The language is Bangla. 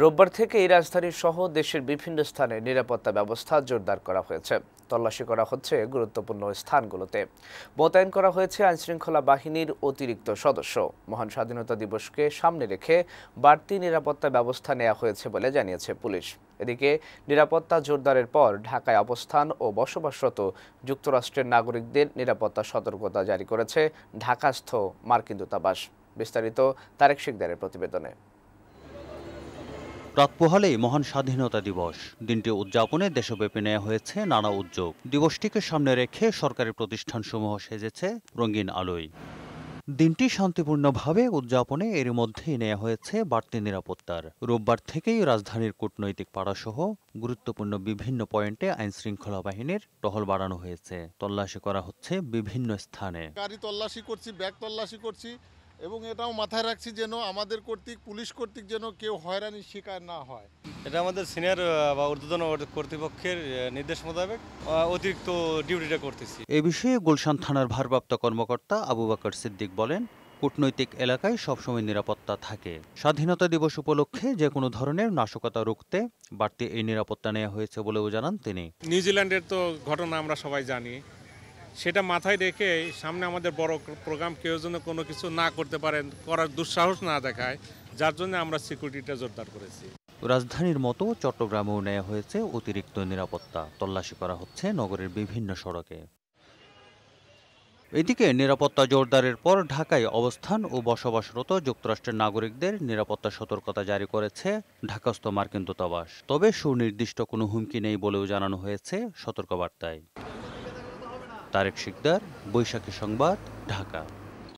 রোববার থেকে এই রাজধানী সহ দেশের বিভিন্ন স্থানে নিরাপত্তা ব্যবস্থা জোরদার করা হয়েছে তল্লাশি করা হচ্ছে গুরুত্বপূর্ণ স্থানগুলোতে মোতায়েন করা হয়েছে আইনশৃঙ্খলা বাহিনীর অতিরিক্ত সদস্য মহান স্বাধীনতা দিবসকে সামনে রেখে বাড়তি নিরাপত্তা ব্যবস্থা নেওয়া হয়েছে বলে জানিয়েছে পুলিশ এদিকে নিরাপত্তা জোরদারের পর ঢাকায় অবস্থান ও বসবাসরত যুক্তরাষ্ট্রের নাগরিকদের নিরাপত্তা সতর্কতা জারি করেছে ঢাকাস্থ মার্কিন দূতাবাস বিস্তারিত তারেক শিকদারের প্রতিবেদনে রাত মহান স্বাধীনতা দিবস দিনটি উদযাপনে দেশব্যাপী নেওয়া হয়েছে নানা উদ্যোগ দিবসটিকে সামনে রেখে সরকারি প্রতিষ্ঠানসমূহ সেজেছে রঙিন আলোয় দিনটি শান্তিপূর্ণভাবে উদযাপনে এর মধ্যেই নেওয়া হয়েছে বাড়তি নিরাপত্তার রোববার থেকেই রাজধানীর কূটনৈতিক পাড়াসহ গুরুত্বপূর্ণ বিভিন্ন পয়েন্টে আইনশৃঙ্খলা বাহিনীর টহল বাড়ানো হয়েছে তল্লাশি করা হচ্ছে বিভিন্ন স্থানে গাড়ি তল্লাশি করছি ব্যাগ তল্লাশি করছি এবং এটাও মাথায় রাখছি যেন আমাদের কর্তৃক পুলিশ কর্তৃক যেন কেউ হয়রানির শিকার না হয় এটা আমাদের সিনিয়র বা ঊর্ধ্বতন কর্তৃপক্ষের নির্দেশ মোতাবেক অতিরিক্ত ডিউটিটা করতেছি এ বিষয়ে গুলশান থানার ভারপ্রাপ্ত কর্মকর্তা আবু বাকর সিদ্দিক বলেন কূটনৈতিক এলাকায় সবসময় নিরাপত্তা থাকে স্বাধীনতা দিবস উপলক্ষে যে কোনো ধরনের নাশকতা রুখতে বাড়তি এই নিরাপত্তা নেওয়া হয়েছে বলেও জানান তিনি নিউজিল্যান্ডের তো ঘটনা আমরা সবাই জানি সেটা মাথায় রেখে সামনে আমাদের বড় প্রোগ্রাম কেউ যেন কোনো কিছু না করতে পারেন করার দুঃসাহস না দেখায় যার জন্য আমরা সিকিউরিটিটা জোরদার করেছি রাজধানীর মতো চট্টগ্রামেও নেওয়া হয়েছে অতিরিক্ত নিরাপত্তা তল্লাশি করা হচ্ছে নগরের বিভিন্ন সড়কে এদিকে নিরাপত্তা জোরদারের পর ঢাকায় অবস্থান ও বসবাসরত যুক্তরাষ্ট্রের নাগরিকদের নিরাপত্তা সতর্কতা জারি করেছে ঢাকাস্থ মার্কিন দূতাবাস তবে সুনির্দিষ্ট কোনো হুমকি নেই বলেও জানানো হয়েছে সতর্কবার্তায় তারেক শিকদার বৈশাখী সংবাদ ঢাকা